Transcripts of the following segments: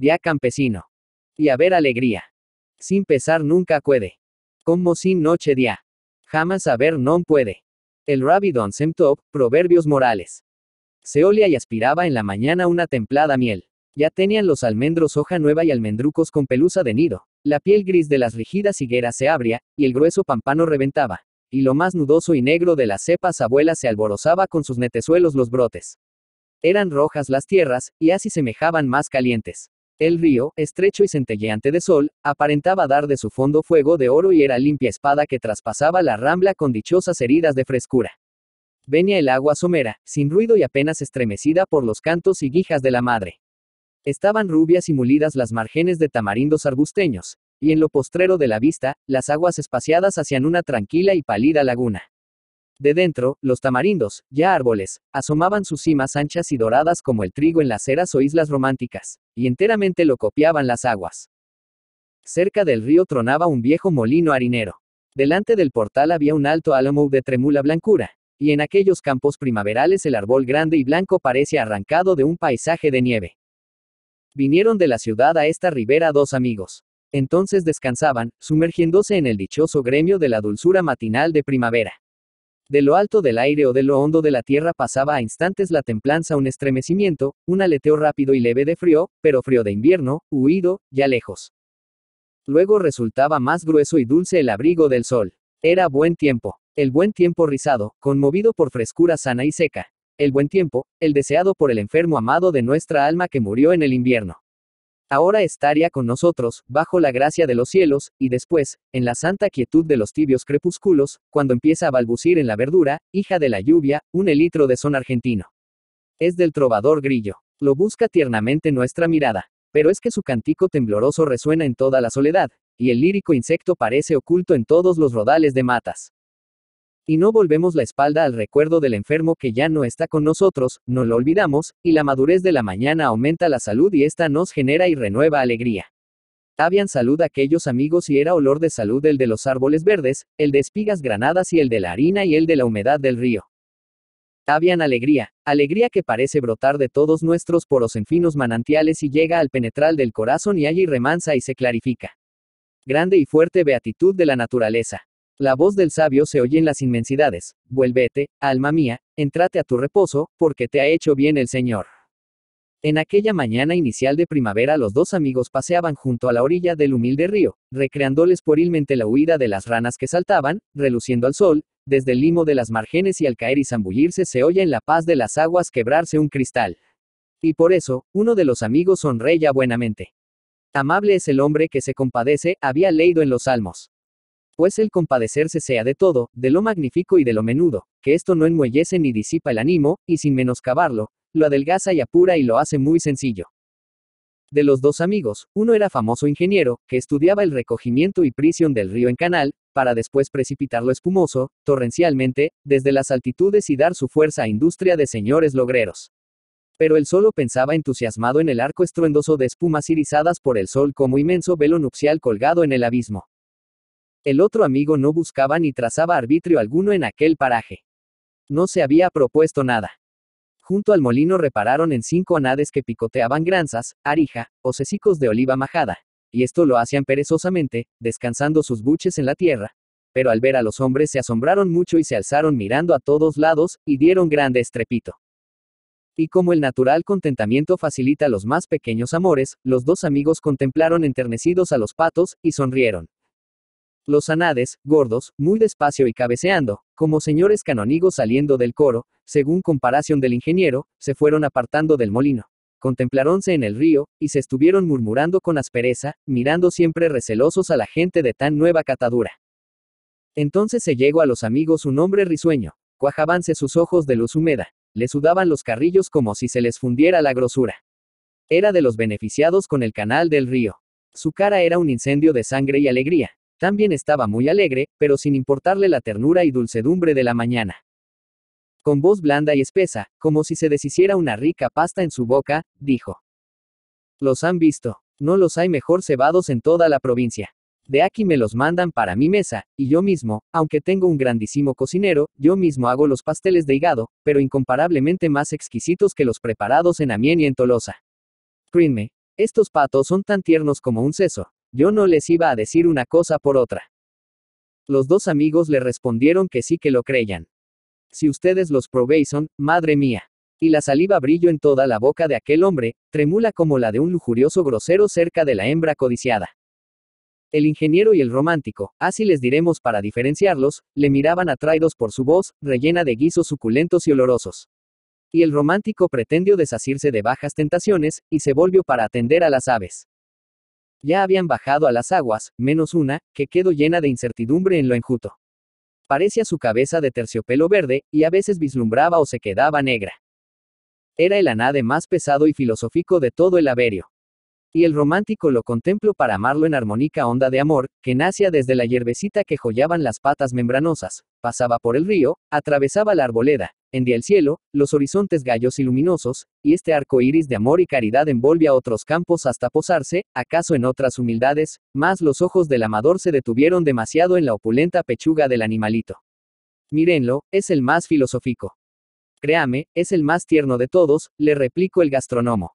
Día campesino. Y haber alegría. Sin pesar nunca puede. Como sin noche día. Jamás haber non puede. El Rabidon Semtop, Proverbios Morales. Se olía y aspiraba en la mañana una templada miel. Ya tenían los almendros hoja nueva y almendrucos con pelusa de nido. La piel gris de las rigidas higueras se abría, y el grueso pampano reventaba. Y lo más nudoso y negro de las cepas abuelas se alborozaba con sus netezuelos los brotes. Eran rojas las tierras, y así semejaban más calientes. El río, estrecho y centelleante de sol, aparentaba dar de su fondo fuego de oro y era limpia espada que traspasaba la rambla con dichosas heridas de frescura. Venía el agua somera, sin ruido y apenas estremecida por los cantos y guijas de la madre. Estaban rubias y mulidas las márgenes de tamarindos arbusteños, y en lo postrero de la vista, las aguas espaciadas hacían una tranquila y pálida laguna. De dentro, los tamarindos, ya árboles, asomaban sus cimas anchas y doradas como el trigo en las eras o islas románticas, y enteramente lo copiaban las aguas. Cerca del río tronaba un viejo molino harinero. Delante del portal había un alto álamo de tremula blancura, y en aquellos campos primaverales el árbol grande y blanco parece arrancado de un paisaje de nieve. Vinieron de la ciudad a esta ribera dos amigos. Entonces descansaban, sumergiéndose en el dichoso gremio de la dulzura matinal de primavera. De lo alto del aire o de lo hondo de la tierra pasaba a instantes la templanza un estremecimiento, un aleteo rápido y leve de frío, pero frío de invierno, huido, ya lejos. Luego resultaba más grueso y dulce el abrigo del sol. Era buen tiempo. El buen tiempo rizado, conmovido por frescura sana y seca. El buen tiempo, el deseado por el enfermo amado de nuestra alma que murió en el invierno. Ahora estaría con nosotros, bajo la gracia de los cielos, y después, en la santa quietud de los tibios crepúsculos, cuando empieza a balbucir en la verdura, hija de la lluvia, un elitro de son argentino. Es del trovador grillo. Lo busca tiernamente nuestra mirada, pero es que su cantico tembloroso resuena en toda la soledad, y el lírico insecto parece oculto en todos los rodales de matas y no volvemos la espalda al recuerdo del enfermo que ya no está con nosotros, no lo olvidamos, y la madurez de la mañana aumenta la salud y esta nos genera y renueva alegría. Habían salud aquellos amigos y era olor de salud el de los árboles verdes, el de espigas granadas y el de la harina y el de la humedad del río. Habían alegría, alegría que parece brotar de todos nuestros poros en finos manantiales y llega al penetral del corazón y allí remansa y se clarifica. Grande y fuerte beatitud de la naturaleza. La voz del sabio se oye en las inmensidades. Vuélvete, alma mía, entrate a tu reposo, porque te ha hecho bien el Señor. En aquella mañana inicial de primavera los dos amigos paseaban junto a la orilla del humilde río, recreándoles puerilmente la huida de las ranas que saltaban, reluciendo al sol, desde el limo de las margenes y al caer y zambullirse se oye en la paz de las aguas quebrarse un cristal. Y por eso, uno de los amigos sonreía buenamente. Amable es el hombre que se compadece, había leído en los salmos. Pues el compadecerse sea de todo, de lo magnífico y de lo menudo, que esto no enmuellece ni disipa el ánimo, y sin menoscabarlo, lo adelgaza y apura y lo hace muy sencillo. De los dos amigos, uno era famoso ingeniero, que estudiaba el recogimiento y prisión del río en canal, para después precipitarlo espumoso, torrencialmente, desde las altitudes y dar su fuerza a industria de señores logreros. Pero él solo pensaba entusiasmado en el arco estruendoso de espumas irisadas por el sol como inmenso velo nupcial colgado en el abismo. El otro amigo no buscaba ni trazaba arbitrio alguno en aquel paraje. No se había propuesto nada. Junto al molino repararon en cinco anades que picoteaban granzas, arija, o cecicos de oliva majada, y esto lo hacían perezosamente, descansando sus buches en la tierra. Pero al ver a los hombres se asombraron mucho y se alzaron mirando a todos lados, y dieron grande estrepito. Y como el natural contentamiento facilita los más pequeños amores, los dos amigos contemplaron enternecidos a los patos, y sonrieron. Los anades, gordos, muy despacio y cabeceando, como señores canonigos saliendo del coro, según comparación del ingeniero, se fueron apartando del molino. Contempláronse en el río, y se estuvieron murmurando con aspereza, mirando siempre recelosos a la gente de tan nueva catadura. Entonces se llegó a los amigos un hombre risueño, Cuajabanse sus ojos de luz húmeda, le sudaban los carrillos como si se les fundiera la grosura. Era de los beneficiados con el canal del río. Su cara era un incendio de sangre y alegría, también estaba muy alegre, pero sin importarle la ternura y dulcedumbre de la mañana. Con voz blanda y espesa, como si se deshiciera una rica pasta en su boca, dijo. Los han visto. No los hay mejor cebados en toda la provincia. De aquí me los mandan para mi mesa, y yo mismo, aunque tengo un grandísimo cocinero, yo mismo hago los pasteles de hígado, pero incomparablemente más exquisitos que los preparados en Amiens y en Tolosa. Créeme, estos patos son tan tiernos como un seso, yo no les iba a decir una cosa por otra. Los dos amigos le respondieron que sí que lo creían. Si ustedes los probéis madre mía. Y la saliva brilló en toda la boca de aquel hombre, tremula como la de un lujurioso grosero cerca de la hembra codiciada. El ingeniero y el romántico, así les diremos para diferenciarlos, le miraban atraídos por su voz, rellena de guisos suculentos y olorosos. Y el romántico pretendió desasirse de bajas tentaciones, y se volvió para atender a las aves. Ya habían bajado a las aguas, menos una, que quedó llena de incertidumbre en lo enjuto. Parecía su cabeza de terciopelo verde, y a veces vislumbraba o se quedaba negra. Era el anade más pesado y filosófico de todo el averio. Y el romántico lo contempló para amarlo en armónica onda de amor, que nacía desde la hierbecita que joyaban las patas membranosas, pasaba por el río, atravesaba la arboleda, día el cielo, los horizontes gallos y luminosos, y este arco iris de amor y caridad envolve a otros campos hasta posarse, acaso en otras humildades, más los ojos del amador se detuvieron demasiado en la opulenta pechuga del animalito. Mírenlo, es el más filosófico. Créame, es el más tierno de todos, le replicó el gastronomo.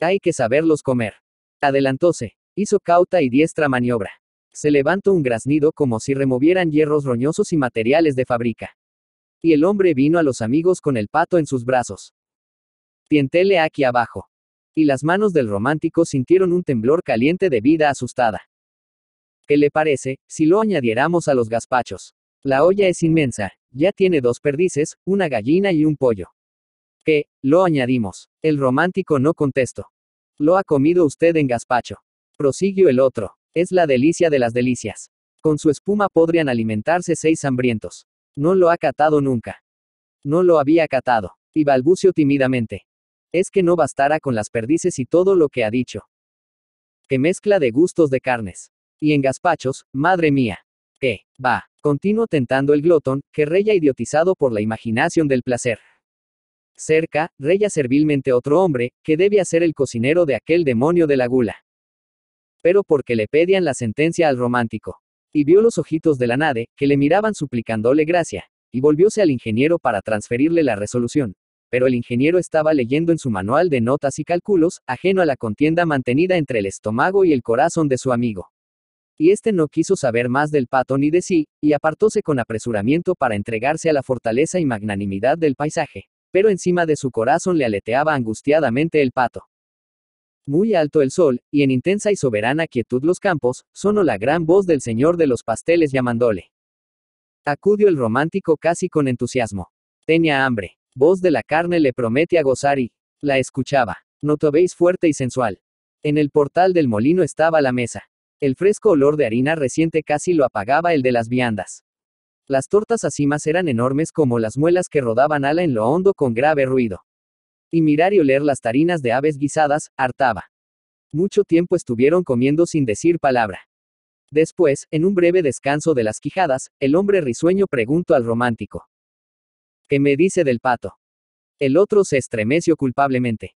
Hay que saberlos comer. Adelantóse. Hizo cauta y diestra maniobra. Se levantó un graznido como si removieran hierros roñosos y materiales de fábrica. Y el hombre vino a los amigos con el pato en sus brazos. Tientele aquí abajo. Y las manos del romántico sintieron un temblor caliente de vida asustada. ¿Qué le parece, si lo añadiéramos a los gazpachos? La olla es inmensa, ya tiene dos perdices, una gallina y un pollo. ¿Qué? Lo añadimos. El romántico no contestó. Lo ha comido usted en gazpacho. Prosiguió el otro. Es la delicia de las delicias. Con su espuma podrían alimentarse seis hambrientos. No lo ha catado nunca. No lo había catado. Y balbucio tímidamente. Es que no bastara con las perdices y todo lo que ha dicho. Que mezcla de gustos de carnes. Y en gazpachos, madre mía. Que, va, continuó tentando el glotón, que reya idiotizado por la imaginación del placer. Cerca, reya servilmente otro hombre, que debe ser el cocinero de aquel demonio de la gula. Pero porque le pedían la sentencia al romántico y vio los ojitos de la nade, que le miraban suplicándole gracia, y volvióse al ingeniero para transferirle la resolución. Pero el ingeniero estaba leyendo en su manual de notas y cálculos, ajeno a la contienda mantenida entre el estómago y el corazón de su amigo. Y este no quiso saber más del pato ni de sí, y apartóse con apresuramiento para entregarse a la fortaleza y magnanimidad del paisaje. Pero encima de su corazón le aleteaba angustiadamente el pato. Muy alto el sol, y en intensa y soberana quietud los campos, sonó la gran voz del señor de los pasteles llamándole. Acudió el romántico casi con entusiasmo. Tenía hambre. Voz de la carne le promete a gozar y la escuchaba. Notabéis fuerte y sensual. En el portal del molino estaba la mesa. El fresco olor de harina reciente casi lo apagaba el de las viandas. Las tortas acimas eran enormes como las muelas que rodaban ala en lo hondo con grave ruido y mirar y oler las tarinas de aves guisadas, hartaba. Mucho tiempo estuvieron comiendo sin decir palabra. Después, en un breve descanso de las quijadas, el hombre risueño preguntó al romántico. ¿Qué me dice del pato? El otro se estremeció culpablemente.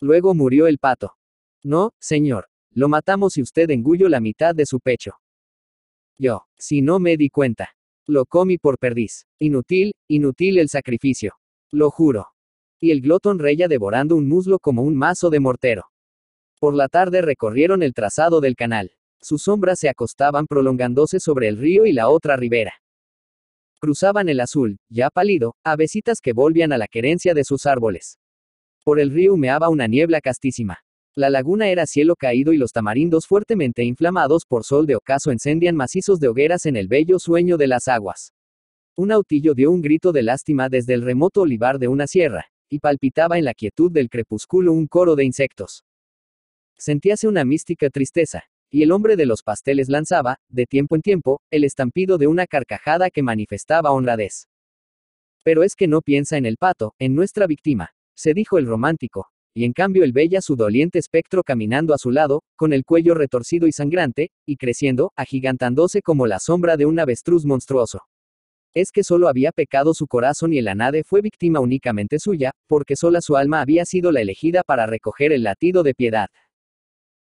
Luego murió el pato. No, señor, lo matamos y usted engullo la mitad de su pecho. Yo, si no me di cuenta. Lo comí por perdiz. Inútil, inútil el sacrificio. Lo juro y el glotón reía devorando un muslo como un mazo de mortero. Por la tarde recorrieron el trazado del canal. Sus sombras se acostaban prolongándose sobre el río y la otra ribera. Cruzaban el azul, ya pálido, avesitas que volvían a la querencia de sus árboles. Por el río humeaba una niebla castísima. La laguna era cielo caído y los tamarindos fuertemente inflamados por sol de ocaso encendían macizos de hogueras en el bello sueño de las aguas. Un autillo dio un grito de lástima desde el remoto olivar de una sierra, y palpitaba en la quietud del crepúsculo un coro de insectos. Sentíase una mística tristeza, y el hombre de los pasteles lanzaba, de tiempo en tiempo, el estampido de una carcajada que manifestaba honradez. Pero es que no piensa en el pato, en nuestra víctima, se dijo el romántico, y en cambio el bella su doliente espectro caminando a su lado, con el cuello retorcido y sangrante, y creciendo, agigantándose como la sombra de un avestruz monstruoso es que solo había pecado su corazón y el anade fue víctima únicamente suya, porque sola su alma había sido la elegida para recoger el latido de piedad.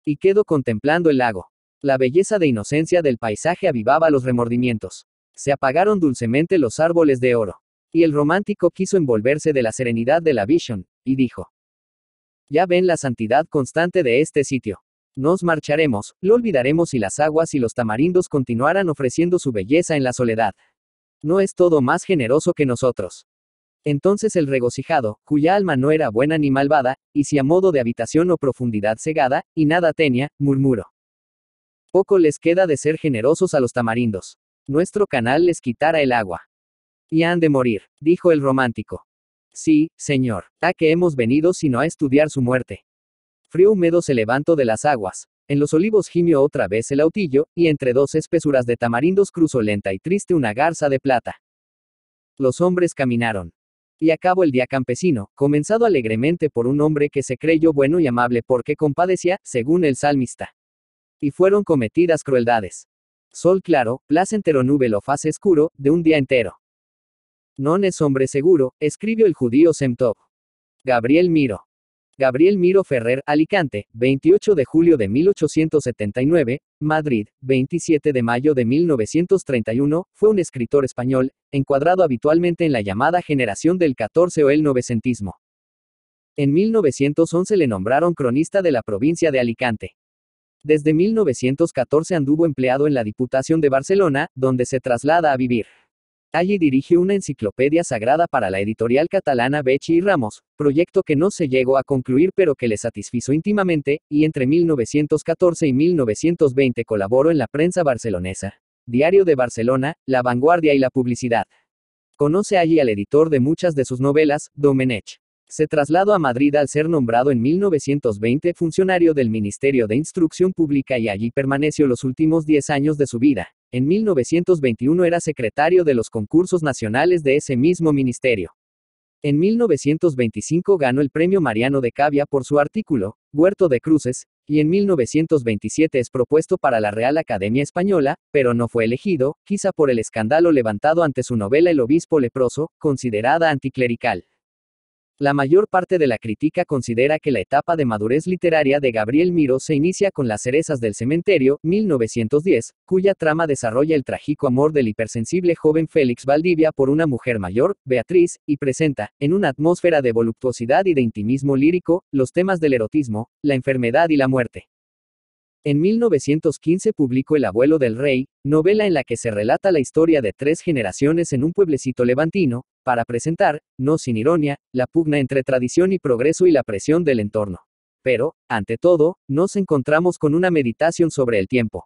Y quedó contemplando el lago. La belleza de inocencia del paisaje avivaba los remordimientos. Se apagaron dulcemente los árboles de oro. Y el romántico quiso envolverse de la serenidad de la visión, y dijo. Ya ven la santidad constante de este sitio. Nos marcharemos, lo olvidaremos y las aguas y los tamarindos continuarán ofreciendo su belleza en la soledad. No es todo más generoso que nosotros. Entonces el regocijado, cuya alma no era buena ni malvada, y si a modo de habitación o profundidad cegada, y nada tenía, murmuró. Poco les queda de ser generosos a los tamarindos. Nuestro canal les quitara el agua. Y han de morir, dijo el romántico. Sí, señor, a que hemos venido sino a estudiar su muerte. Frío húmedo se levantó de las aguas, en los olivos gimió otra vez el autillo, y entre dos espesuras de tamarindos cruzó lenta y triste una garza de plata. Los hombres caminaron. Y acabó el día campesino, comenzado alegremente por un hombre que se creyó bueno y amable porque compadecía, según el salmista. Y fueron cometidas crueldades. Sol claro, placentero nube lo faz escuro, de un día entero. Non es hombre seguro, escribió el judío Semtov. Gabriel Miro. Gabriel Miro Ferrer, Alicante, 28 de julio de 1879, Madrid, 27 de mayo de 1931, fue un escritor español, encuadrado habitualmente en la llamada generación del 14 o el novecentismo. En 1911 le nombraron cronista de la provincia de Alicante. Desde 1914 anduvo empleado en la Diputación de Barcelona, donde se traslada a vivir. Allí dirigió una enciclopedia sagrada para la editorial catalana Bechi y Ramos, proyecto que no se llegó a concluir pero que le satisfizo íntimamente, y entre 1914 y 1920 colaboró en la prensa barcelonesa, Diario de Barcelona, La Vanguardia y la Publicidad. Conoce allí al editor de muchas de sus novelas, Domenech. Se trasladó a Madrid al ser nombrado en 1920 funcionario del Ministerio de Instrucción Pública y allí permaneció los últimos 10 años de su vida. En 1921 era secretario de los concursos nacionales de ese mismo ministerio. En 1925 ganó el premio Mariano de Cavia por su artículo, Huerto de Cruces, y en 1927 es propuesto para la Real Academia Española, pero no fue elegido, quizá por el escándalo levantado ante su novela El obispo leproso, considerada anticlerical. La mayor parte de la crítica considera que la etapa de madurez literaria de Gabriel Miro se inicia con Las cerezas del cementerio, 1910, cuya trama desarrolla el trágico amor del hipersensible joven Félix Valdivia por una mujer mayor, Beatriz, y presenta, en una atmósfera de voluptuosidad y de intimismo lírico, los temas del erotismo, la enfermedad y la muerte. En 1915 publicó El abuelo del rey, novela en la que se relata la historia de tres generaciones en un pueblecito levantino, para presentar, no sin ironía, la pugna entre tradición y progreso y la presión del entorno. Pero, ante todo, nos encontramos con una meditación sobre el tiempo,